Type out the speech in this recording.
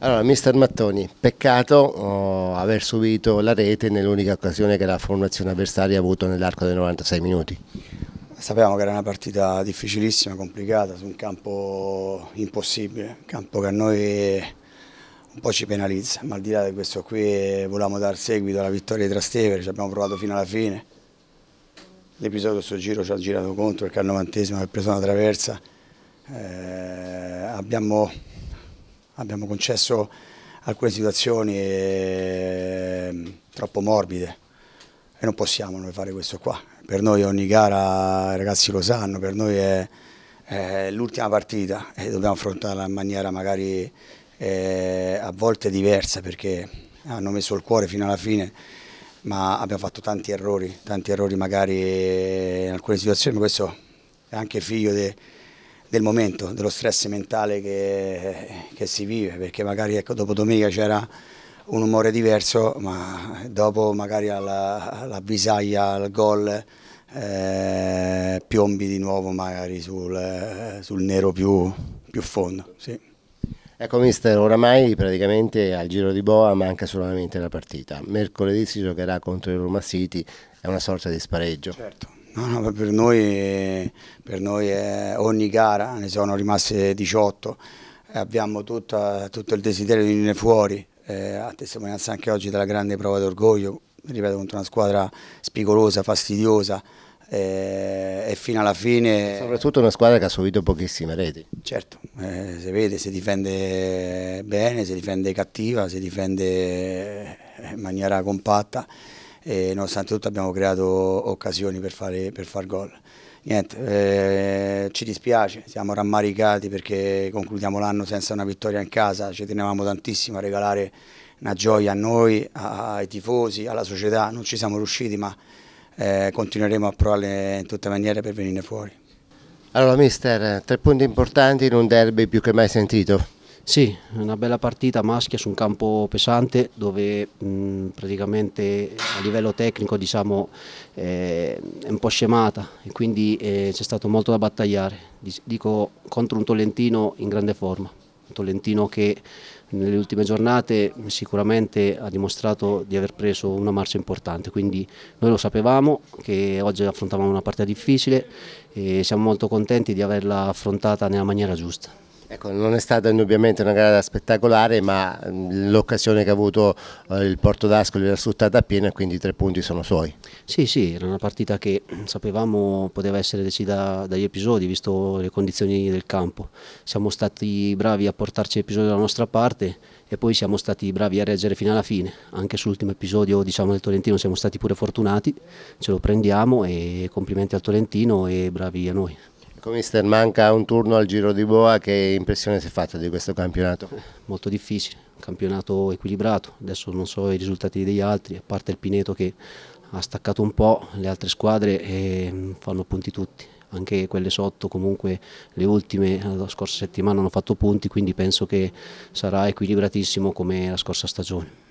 Allora, mister Mattoni, peccato oh, aver subito la rete nell'unica occasione che la formazione avversaria ha avuto nell'arco dei 96 minuti. Sapevamo che era una partita difficilissima, complicata, su un campo impossibile, un campo che a noi un po' ci penalizza, ma al di là di questo qui volevamo dar seguito alla vittoria di Trastevere, ci abbiamo provato fino alla fine. L'episodio sul giro ci ha girato contro perché al novantesimo ha preso una traversa. Eh, abbiamo abbiamo concesso alcune situazioni eh, troppo morbide e non possiamo noi fare questo qua. Per noi ogni gara, i ragazzi lo sanno, per noi è, è l'ultima partita e dobbiamo affrontarla in maniera magari eh, a volte diversa perché hanno messo il cuore fino alla fine ma abbiamo fatto tanti errori, tanti errori magari in alcune situazioni, questo è anche figlio di del momento, dello stress mentale che, che si vive, perché magari ecco, dopo domenica c'era un umore diverso, ma dopo magari alla, alla bisaglia, al gol, eh, piombi di nuovo magari sul, sul nero più, più fondo. Sì. Ecco mister, oramai praticamente al giro di Boa manca solamente la partita. Mercoledì si giocherà contro il Roma City, è una sorta di spareggio. Certo. No, no, per, noi, per noi ogni gara, ne sono rimaste 18, abbiamo tutta, tutto il desiderio di venire fuori, eh, a testimonianza anche oggi della grande prova d'orgoglio, ripeto, contro una squadra spigolosa, fastidiosa eh, e fino alla fine... Soprattutto una squadra che ha subito pochissime reti. Certo, eh, si vede, si difende bene, si difende cattiva, si difende in maniera compatta e nonostante tutto abbiamo creato occasioni per fare, per far gol. Niente, eh, ci dispiace, siamo rammaricati perché concludiamo l'anno senza una vittoria in casa, ci tenevamo tantissimo a regalare una gioia a noi, ai tifosi, alla società, non ci siamo riusciti ma eh, continueremo a provare in tutte le maniere per venire fuori. Allora mister, tre punti importanti in un derby più che mai sentito. Sì, una bella partita maschia su un campo pesante dove mh, praticamente a livello tecnico diciamo, eh, è un po' scemata e quindi eh, c'è stato molto da battagliare. Dico contro un Tolentino in grande forma, un Tolentino che nelle ultime giornate sicuramente ha dimostrato di aver preso una marcia importante, quindi noi lo sapevamo che oggi affrontavamo una partita difficile e siamo molto contenti di averla affrontata nella maniera giusta. Ecco, non è stata indubbiamente una gara spettacolare, ma mm, l'occasione che ha avuto eh, il Porto d'Ascoli l'ha sfruttata appieno e quindi i tre punti sono suoi. Sì, sì, era una partita che mm, sapevamo poteva essere decisa dagli episodi, visto le condizioni del campo. Siamo stati bravi a portarci episodi dalla nostra parte e poi siamo stati bravi a reggere fino alla fine. Anche sull'ultimo episodio diciamo, del Tolentino siamo stati pure fortunati, ce lo prendiamo e complimenti al Tolentino e bravi a noi. Ecco mister, manca un turno al Giro di Boa, che impressione si è fatta di questo campionato? Molto difficile, campionato equilibrato, adesso non so i risultati degli altri, a parte il Pineto che ha staccato un po', le altre squadre mm, fanno punti tutti, anche quelle sotto comunque le ultime eh, la scorsa settimana hanno fatto punti, quindi penso che sarà equilibratissimo come la scorsa stagione.